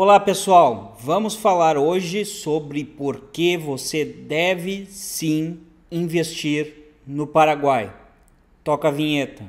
Olá pessoal, vamos falar hoje sobre por que você deve sim investir no Paraguai. Toca a vinheta.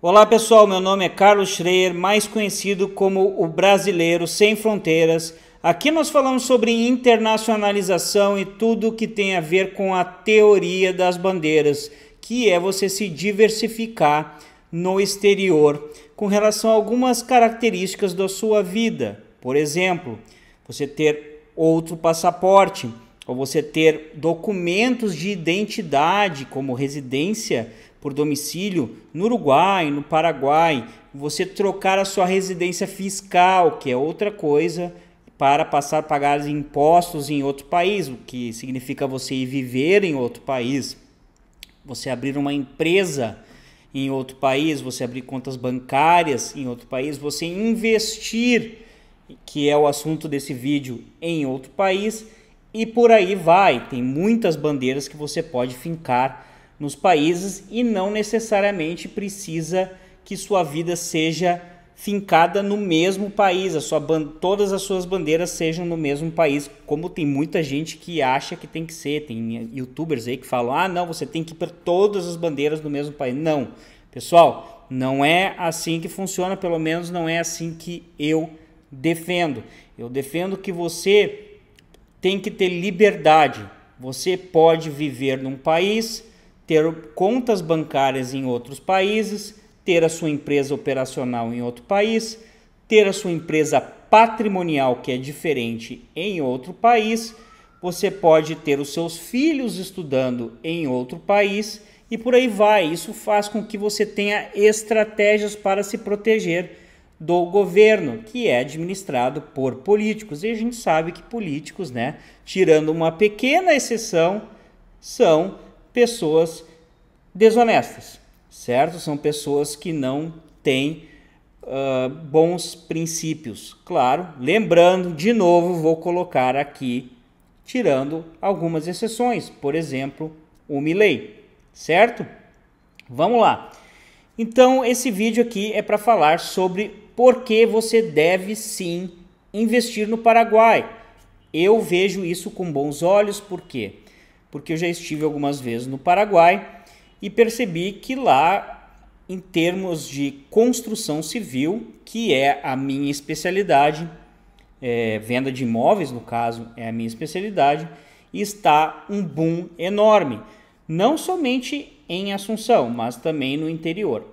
Olá pessoal, meu nome é Carlos Schreier, mais conhecido como o Brasileiro Sem Fronteiras Aqui nós falamos sobre internacionalização e tudo que tem a ver com a teoria das bandeiras, que é você se diversificar no exterior com relação a algumas características da sua vida. Por exemplo, você ter outro passaporte, ou você ter documentos de identidade, como residência por domicílio no Uruguai, no Paraguai, você trocar a sua residência fiscal, que é outra coisa para passar a pagar impostos em outro país, o que significa você ir viver em outro país, você abrir uma empresa em outro país, você abrir contas bancárias em outro país, você investir, que é o assunto desse vídeo, em outro país e por aí vai. Tem muitas bandeiras que você pode fincar nos países e não necessariamente precisa que sua vida seja fincada no mesmo país, a sua todas as suas bandeiras sejam no mesmo país, como tem muita gente que acha que tem que ser, tem youtubers aí que falam: "Ah, não, você tem que ir para todas as bandeiras no mesmo país". Não. Pessoal, não é assim que funciona, pelo menos não é assim que eu defendo. Eu defendo que você tem que ter liberdade. Você pode viver num país, ter contas bancárias em outros países, ter a sua empresa operacional em outro país, ter a sua empresa patrimonial, que é diferente, em outro país. Você pode ter os seus filhos estudando em outro país e por aí vai. Isso faz com que você tenha estratégias para se proteger do governo, que é administrado por políticos. E a gente sabe que políticos, né, tirando uma pequena exceção, são pessoas desonestas certo? São pessoas que não têm uh, bons princípios, claro. Lembrando, de novo, vou colocar aqui, tirando algumas exceções, por exemplo, o Milley, certo? Vamos lá. Então, esse vídeo aqui é para falar sobre por que você deve sim investir no Paraguai. Eu vejo isso com bons olhos, por quê? Porque eu já estive algumas vezes no Paraguai e percebi que lá, em termos de construção civil, que é a minha especialidade, é, venda de imóveis, no caso, é a minha especialidade, está um boom enorme, não somente em Assunção, mas também no interior.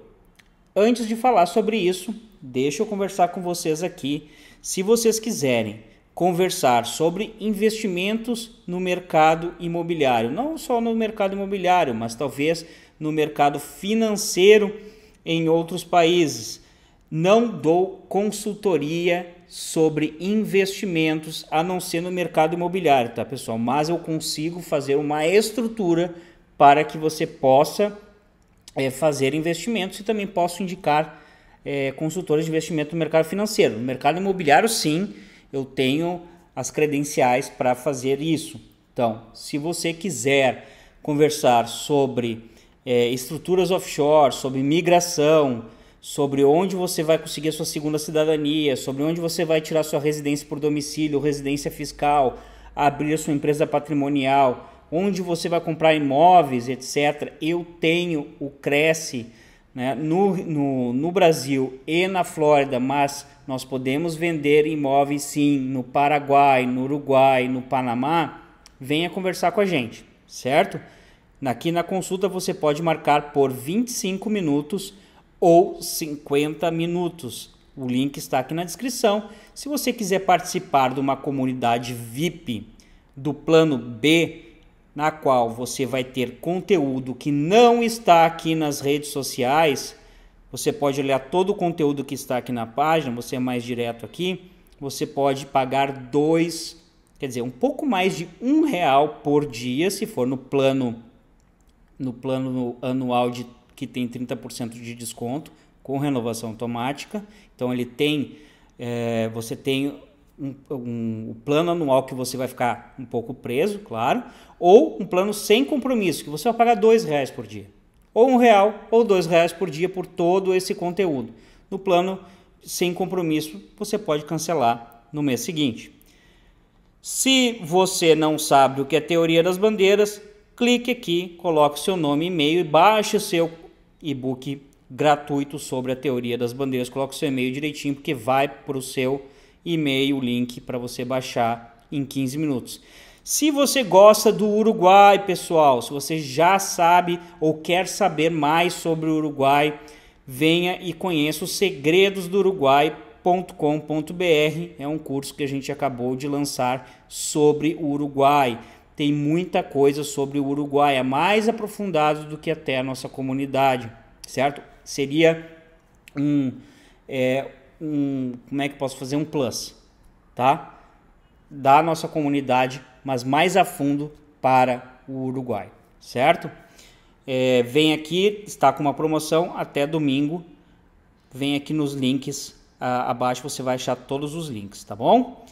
Antes de falar sobre isso, deixa eu conversar com vocês aqui. Se vocês quiserem conversar sobre investimentos no mercado imobiliário, não só no mercado imobiliário, mas talvez no mercado financeiro em outros países. Não dou consultoria sobre investimentos a não ser no mercado imobiliário, tá pessoal? Mas eu consigo fazer uma estrutura para que você possa é, fazer investimentos e também posso indicar é, consultores de investimento no mercado financeiro. No mercado imobiliário, sim, eu tenho as credenciais para fazer isso. Então, se você quiser conversar sobre é, estruturas offshore, sobre migração, sobre onde você vai conseguir a sua segunda cidadania, sobre onde você vai tirar sua residência por domicílio, residência fiscal, abrir a sua empresa patrimonial, onde você vai comprar imóveis, etc. Eu tenho o Cresce né, no, no, no Brasil e na Flórida, mas nós podemos vender imóveis sim no Paraguai, no Uruguai, no Panamá. Venha conversar com a gente, certo? Aqui na consulta você pode marcar por 25 minutos ou 50 minutos. O link está aqui na descrição. Se você quiser participar de uma comunidade VIP do plano B, na qual você vai ter conteúdo que não está aqui nas redes sociais, você pode olhar todo o conteúdo que está aqui na página, você é mais direto aqui, você pode pagar dois, quer dizer, um pouco mais de um real por dia, se for no plano no plano anual de, que tem 30% de desconto com renovação automática. Então ele tem, é, você tem um, um, um, plano anual que você vai ficar um pouco preso, claro, ou um plano sem compromisso que você vai pagar dois reais por dia, ou um real ou dois reais por dia por todo esse conteúdo. No plano sem compromisso você pode cancelar no mês seguinte. Se você não sabe o que é teoria das bandeiras, clique aqui, coloque seu nome e e-mail e baixe seu e-book gratuito sobre a teoria das bandeiras. Coloque seu e-mail direitinho, porque vai para o seu e-mail o link para você baixar em 15 minutos. Se você gosta do Uruguai, pessoal, se você já sabe ou quer saber mais sobre o Uruguai, venha e conheça os segredos do É um curso que a gente acabou de lançar sobre o Uruguai tem muita coisa sobre o Uruguai, é mais aprofundado do que até a nossa comunidade, certo? Seria um, é, um como é que posso fazer um plus, tá? Da nossa comunidade, mas mais a fundo para o Uruguai, certo? É, vem aqui, está com uma promoção até domingo. Vem aqui nos links a, abaixo, você vai achar todos os links, tá bom?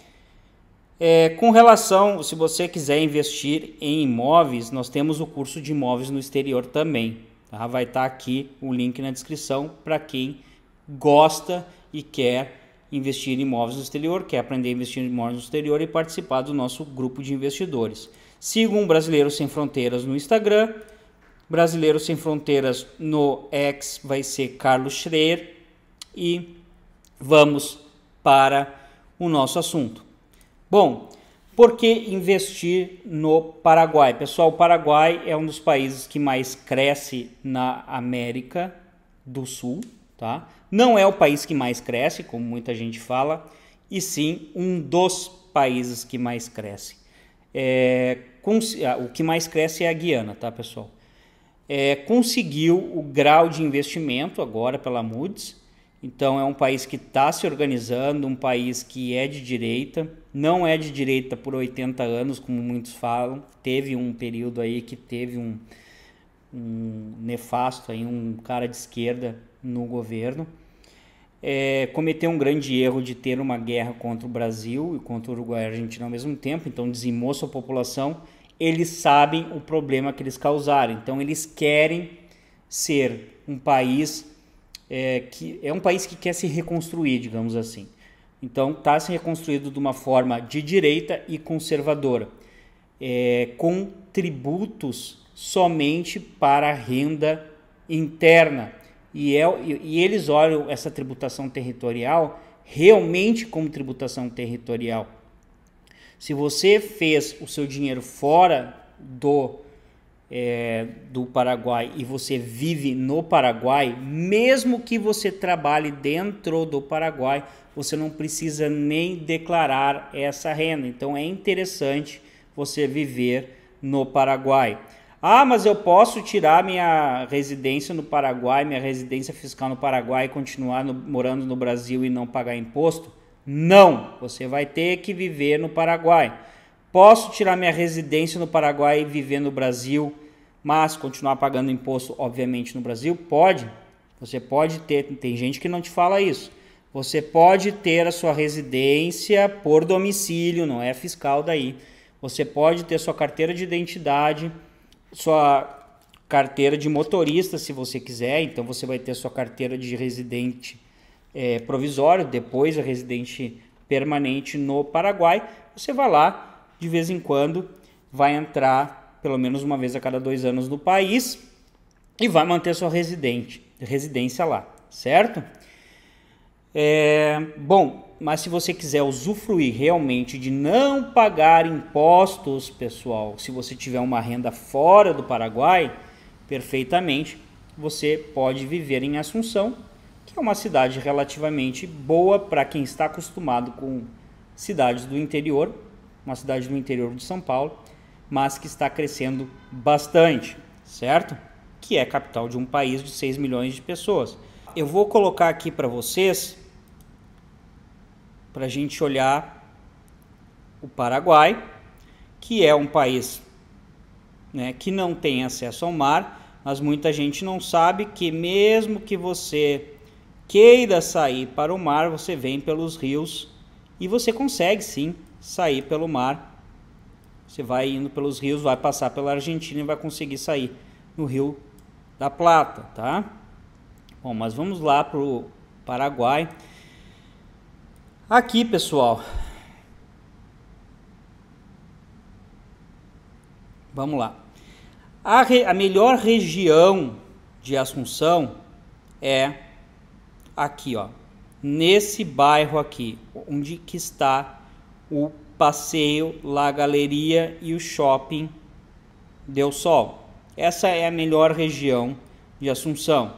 É, com relação, se você quiser investir em imóveis, nós temos o curso de imóveis no exterior também. Tá? Vai estar tá aqui o link na descrição para quem gosta e quer investir em imóveis no exterior, quer aprender a investir em imóveis no exterior e participar do nosso grupo de investidores. Sigam um Brasileiro Sem Fronteiras no Instagram, Brasileiro Sem Fronteiras no X vai ser Carlos Schreier e vamos para o nosso assunto. Bom, por que investir no Paraguai? Pessoal, o Paraguai é um dos países que mais cresce na América do Sul, tá? Não é o país que mais cresce, como muita gente fala, e sim um dos países que mais cresce. É, com, ah, o que mais cresce é a Guiana, tá, pessoal? É, conseguiu o grau de investimento agora pela Moody's então é um país que está se organizando, um país que é de direita, não é de direita por 80 anos, como muitos falam. Teve um período aí que teve um, um nefasto, aí, um cara de esquerda no governo. É, cometeu um grande erro de ter uma guerra contra o Brasil e contra o Uruguai e a Argentina ao mesmo tempo, então dizimou sua população. Eles sabem o problema que eles causaram, então eles querem ser um país é, que é um país que quer se reconstruir, digamos assim. Então, está se reconstruído de uma forma de direita e conservadora, é, com tributos somente para a renda interna. E, é, e eles olham essa tributação territorial realmente como tributação territorial. Se você fez o seu dinheiro fora do é, do Paraguai e você vive no Paraguai, mesmo que você trabalhe dentro do Paraguai, você não precisa nem declarar essa renda. Então é interessante você viver no Paraguai. Ah, mas eu posso tirar minha residência no Paraguai, minha residência fiscal no Paraguai e continuar no, morando no Brasil e não pagar imposto? Não, você vai ter que viver no Paraguai. Posso tirar minha residência no Paraguai e viver no Brasil, mas continuar pagando imposto, obviamente, no Brasil? Pode. Você pode ter, tem gente que não te fala isso. Você pode ter a sua residência por domicílio, não é fiscal daí. Você pode ter sua carteira de identidade, sua carteira de motorista, se você quiser. Então você vai ter sua carteira de residente é, provisório, depois a residente permanente no Paraguai. Você vai lá, de vez em quando vai entrar pelo menos uma vez a cada dois anos no país e vai manter sua residente, residência lá, certo? É, bom, mas se você quiser usufruir realmente de não pagar impostos, pessoal, se você tiver uma renda fora do Paraguai, perfeitamente, você pode viver em Assunção, que é uma cidade relativamente boa para quem está acostumado com cidades do interior, uma cidade do interior de São Paulo, mas que está crescendo bastante, certo? Que é capital de um país de 6 milhões de pessoas. Eu vou colocar aqui para vocês, para a gente olhar o Paraguai, que é um país né, que não tem acesso ao mar, mas muita gente não sabe que, mesmo que você queira sair para o mar, você vem pelos rios e você consegue sim sair pelo mar. Você vai indo pelos rios, vai passar pela Argentina e vai conseguir sair no Rio da Plata, tá? Bom, mas vamos lá para o Paraguai. Aqui, pessoal. Vamos lá. A, re... a melhor região de Assunção é aqui, ó. Nesse bairro aqui, onde que está o passeio, a galeria e o shopping deu Sol. Essa é a melhor região de Assunção.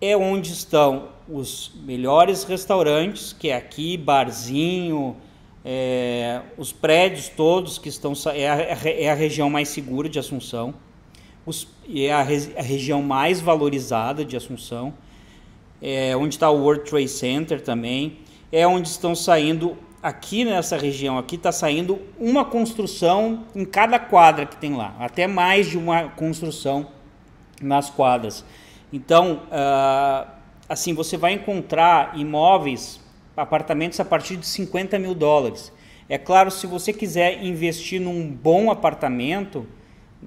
É onde estão os melhores restaurantes, que é aqui, barzinho, é, os prédios todos que estão é a, é, é a, região mais segura de Assunção, os, é a, a, região mais valorizada de Assunção, é onde está o World Trade Center também, é onde estão saindo aqui nessa região aqui está saindo uma construção em cada quadra que tem lá, até mais de uma construção nas quadras. Então, uh, assim, você vai encontrar imóveis, apartamentos a partir de 50 mil dólares. É claro, se você quiser investir num bom apartamento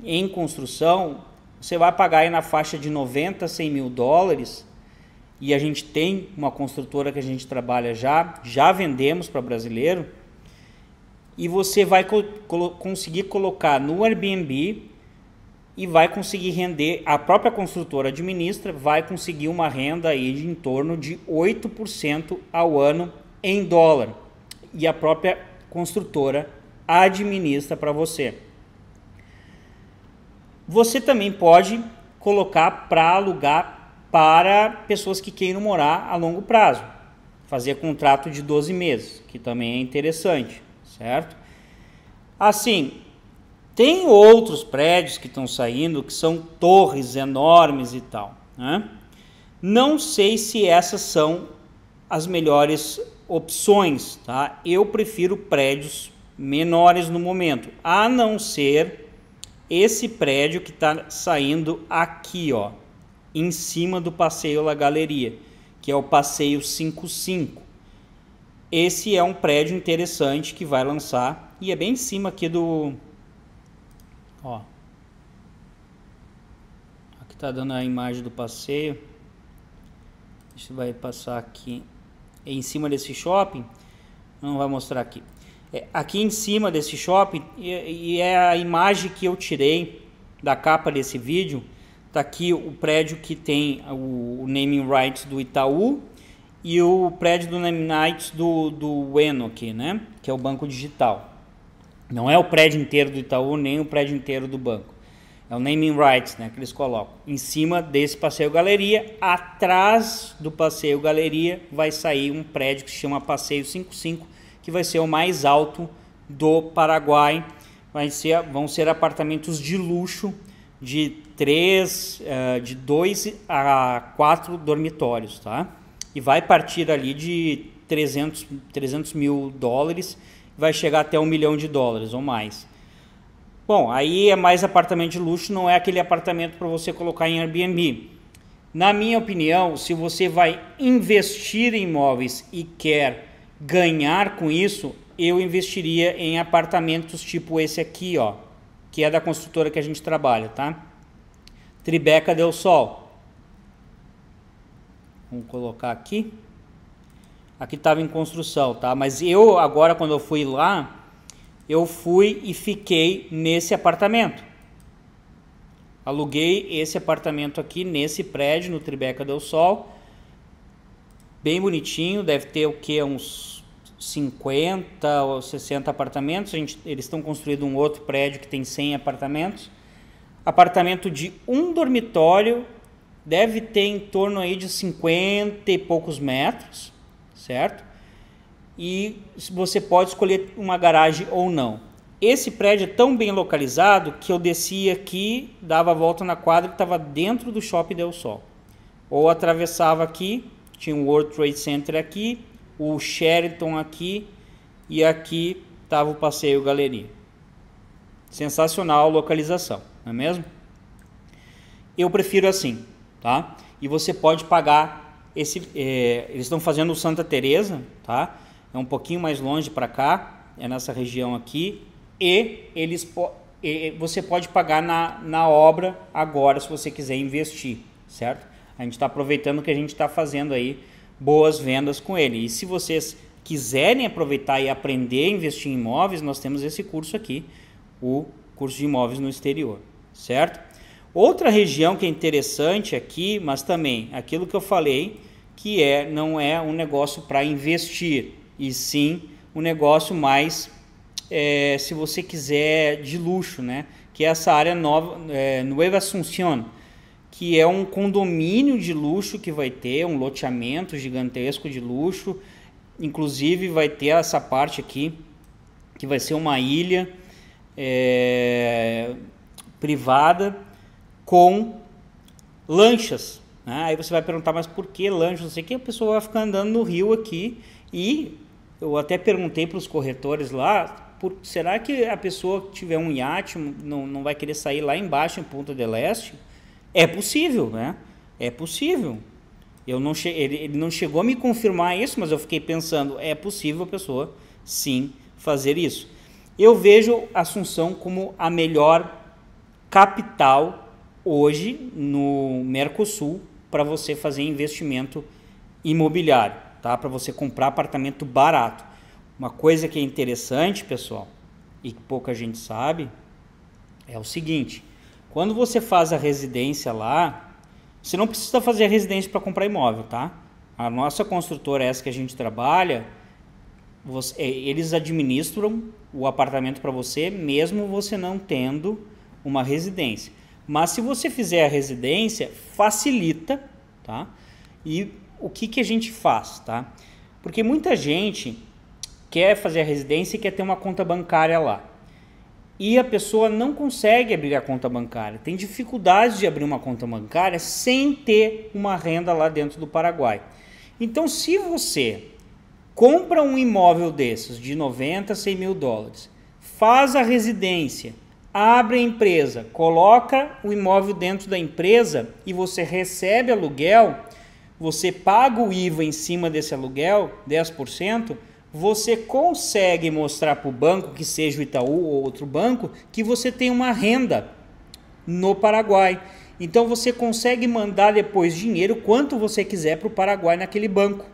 em construção, você vai pagar aí na faixa de 90, 100 mil dólares e a gente tem uma construtora que a gente trabalha já, já vendemos para brasileiro, e você vai co conseguir colocar no Airbnb e vai conseguir render, a própria construtora administra, vai conseguir uma renda aí de em torno de 8% ao ano em dólar. E a própria construtora administra para você. Você também pode colocar para alugar para pessoas que queiram morar a longo prazo. Fazer contrato de 12 meses, que também é interessante, certo? Assim, tem outros prédios que estão saindo que são torres enormes e tal. Né? Não sei se essas são as melhores opções, tá? Eu prefiro prédios menores no momento, a não ser esse prédio que está saindo aqui, ó em cima do Passeio La Galeria, que é o Passeio 55. Esse é um prédio interessante que vai lançar e é bem em cima aqui do ó. Aqui tá dando a imagem do passeio. Isso vai passar aqui é em cima desse shopping. Não vai mostrar aqui. É, aqui em cima desse shopping e, e é a imagem que eu tirei da capa desse vídeo Está aqui o prédio que tem o, o naming rights do Itaú e o prédio do naming rights do, do Eno aqui, né? Que é o banco digital. Não é o prédio inteiro do Itaú, nem o prédio inteiro do banco. É o naming rights né, que eles colocam. Em cima desse passeio galeria, atrás do passeio galeria, vai sair um prédio que se chama Passeio 55, que vai ser o mais alto do Paraguai. Vai ser, vão ser apartamentos de luxo de três, eh, de dois a quatro dormitórios, tá? E vai partir ali de 300, 300 mil dólares, vai chegar até um milhão de dólares ou mais. Bom, aí é mais apartamento de luxo, não é aquele apartamento para você colocar em Airbnb. Na minha opinião, se você vai investir em imóveis e quer ganhar com isso, eu investiria em apartamentos tipo esse aqui, ó que é da construtora que a gente trabalha, tá? Tribeca Del Sol. Vamos colocar aqui. Aqui estava em construção, tá? Mas eu agora quando eu fui lá, eu fui e fiquei nesse apartamento. Aluguei esse apartamento aqui nesse prédio no Tribeca Del Sol. Bem bonitinho, deve ter o que uns 50 ou 60 apartamentos, gente, eles estão construindo um outro prédio que tem 100 apartamentos. Apartamento de um dormitório deve ter em torno aí de 50 e poucos metros, certo? E você pode escolher uma garagem ou não. Esse prédio é tão bem localizado que eu descia aqui, dava a volta na quadra e estava dentro do Shopping Del Sol. Ou atravessava aqui, tinha o um World Trade Center aqui, o Sheraton aqui e aqui estava o Passeio Galeria. Sensacional a localização, não é mesmo? Eu prefiro assim, tá? E você pode pagar esse. É, eles estão fazendo o Santa Teresa, tá? É um pouquinho mais longe para cá, é nessa região aqui. E eles e você pode pagar na, na obra agora, se você quiser investir, certo? A gente está aproveitando o que a gente está fazendo aí boas vendas com ele. E se vocês quiserem aproveitar e aprender a investir em imóveis, nós temos esse curso aqui, o curso de imóveis no exterior, certo? Outra região que é interessante aqui, mas também aquilo que eu falei, que é não é um negócio para investir, e sim um negócio mais, é, se você quiser, de luxo, né? Que é essa área nova, é, Nueva Asunción que é um condomínio de luxo que vai ter, um loteamento gigantesco de luxo. Inclusive vai ter essa parte aqui, que vai ser uma ilha é, privada com lanchas. Né? Aí você vai perguntar, mas por que lanchas? Não sei que a pessoa vai ficar andando no rio aqui e eu até perguntei para os corretores lá, por, será que a pessoa que tiver um iate não, não vai querer sair lá embaixo em Ponta del Este? É possível, né? É possível. Eu não ele, ele não chegou a me confirmar isso, mas eu fiquei pensando, é possível a pessoa sim fazer isso. Eu vejo Assunção como a melhor capital hoje no Mercosul para você fazer investimento imobiliário, tá? Para você comprar apartamento barato. Uma coisa que é interessante, pessoal, e que pouca gente sabe, é o seguinte: quando você faz a residência lá, você não precisa fazer a residência para comprar imóvel, tá? A nossa construtora, é essa que a gente trabalha, você, é, eles administram o apartamento para você, mesmo você não tendo uma residência. Mas se você fizer a residência, facilita, tá? E o que, que a gente faz, tá? Porque muita gente quer fazer a residência e quer ter uma conta bancária lá e a pessoa não consegue abrir a conta bancária, tem dificuldade de abrir uma conta bancária sem ter uma renda lá dentro do Paraguai. Então, se você compra um imóvel desses de 90, 100 mil dólares, faz a residência, abre a empresa, coloca o imóvel dentro da empresa e você recebe aluguel, você paga o IVA em cima desse aluguel, 10%, você consegue mostrar para o banco, que seja o Itaú ou outro banco, que você tem uma renda no Paraguai. Então você consegue mandar depois dinheiro quanto você quiser para o Paraguai naquele banco,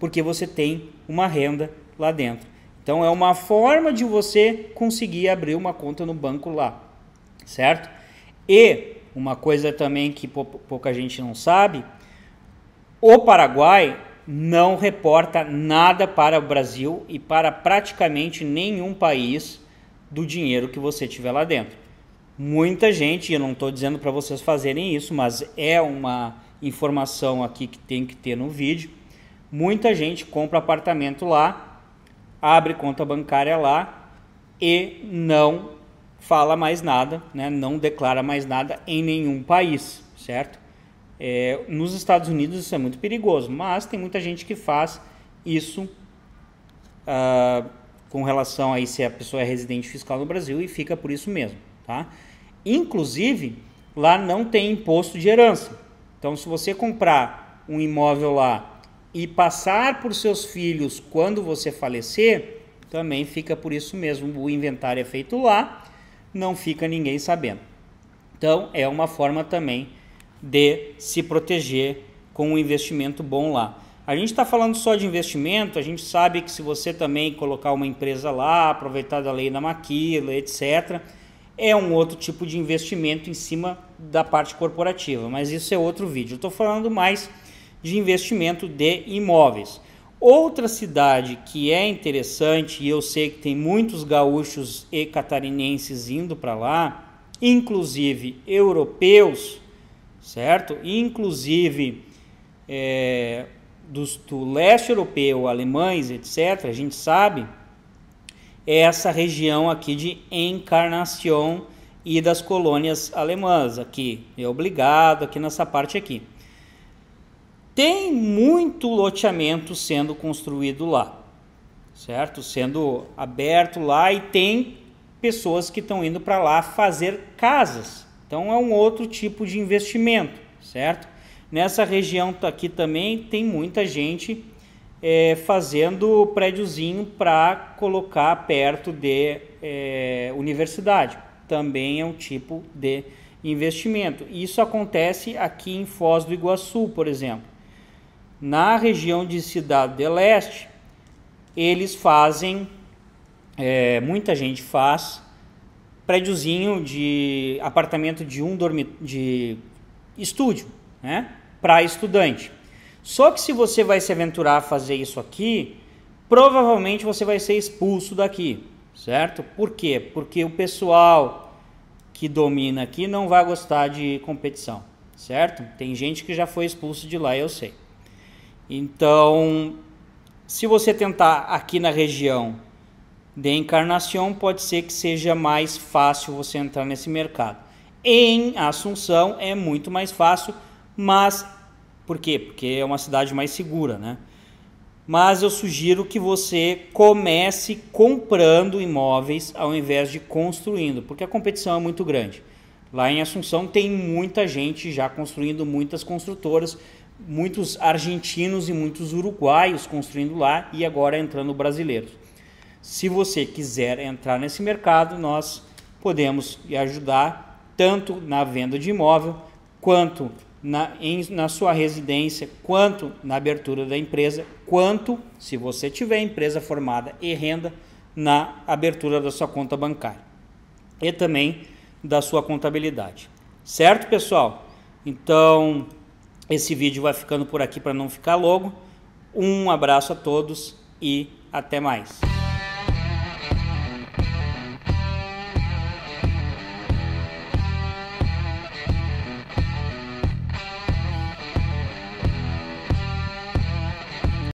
porque você tem uma renda lá dentro. Então é uma forma de você conseguir abrir uma conta no banco lá, certo? E uma coisa também que pouca gente não sabe, o Paraguai não reporta nada para o Brasil e para praticamente nenhum país do dinheiro que você tiver lá dentro. Muita gente, eu não estou dizendo para vocês fazerem isso, mas é uma informação aqui que tem que ter no vídeo. Muita gente compra apartamento lá, abre conta bancária lá e não fala mais nada, né? não declara mais nada em nenhum país, certo? É, nos Estados Unidos isso é muito perigoso, mas tem muita gente que faz isso uh, com relação a se a pessoa é residente fiscal no Brasil e fica por isso mesmo, tá? Inclusive, lá não tem imposto de herança. Então, se você comprar um imóvel lá e passar por seus filhos quando você falecer, também fica por isso mesmo. O inventário é feito lá, não fica ninguém sabendo. Então, é uma forma também de se proteger com um investimento bom lá. A gente está falando só de investimento, a gente sabe que se você também colocar uma empresa lá, aproveitar da lei da maquila, etc., é um outro tipo de investimento em cima da parte corporativa, mas isso é outro vídeo. Estou falando mais de investimento de imóveis. Outra cidade que é interessante, e eu sei que tem muitos gaúchos e catarinenses indo para lá, inclusive europeus, certo? Inclusive, é, dos, do leste europeu, alemães, etc., a gente sabe, é essa região aqui de Encarnação e das colônias alemãs, aqui, é obrigado, aqui nessa parte aqui. Tem muito loteamento sendo construído lá, certo? Sendo aberto lá e tem pessoas que estão indo para lá fazer casas. Então é um outro tipo de investimento, certo? Nessa região aqui também tem muita gente é, fazendo prédiozinho para colocar perto de é, universidade. Também é um tipo de investimento. Isso acontece aqui em Foz do Iguaçu, por exemplo. Na região de Cidade de Leste, eles fazem, é, muita gente faz, prédiozinho de apartamento de um dormi de estúdio, né? Para estudante. Só que se você vai se aventurar a fazer isso aqui, provavelmente você vai ser expulso daqui, certo? Por quê? Porque o pessoal que domina aqui não vai gostar de competição, certo? Tem gente que já foi expulso de lá, eu sei. Então, se você tentar aqui na região de encarnação, pode ser que seja mais fácil você entrar nesse mercado. Em Assunção é muito mais fácil, mas por quê? Porque é uma cidade mais segura, né? Mas eu sugiro que você comece comprando imóveis ao invés de construindo, porque a competição é muito grande. Lá em Assunção tem muita gente já construindo, muitas construtoras, muitos argentinos e muitos uruguaios construindo lá e agora entrando brasileiros. Se você quiser entrar nesse mercado, nós podemos ajudar tanto na venda de imóvel, quanto na, em, na sua residência, quanto na abertura da empresa, quanto, se você tiver empresa formada e renda, na abertura da sua conta bancária e também da sua contabilidade. Certo, pessoal? Então, esse vídeo vai ficando por aqui para não ficar longo. Um abraço a todos e até mais.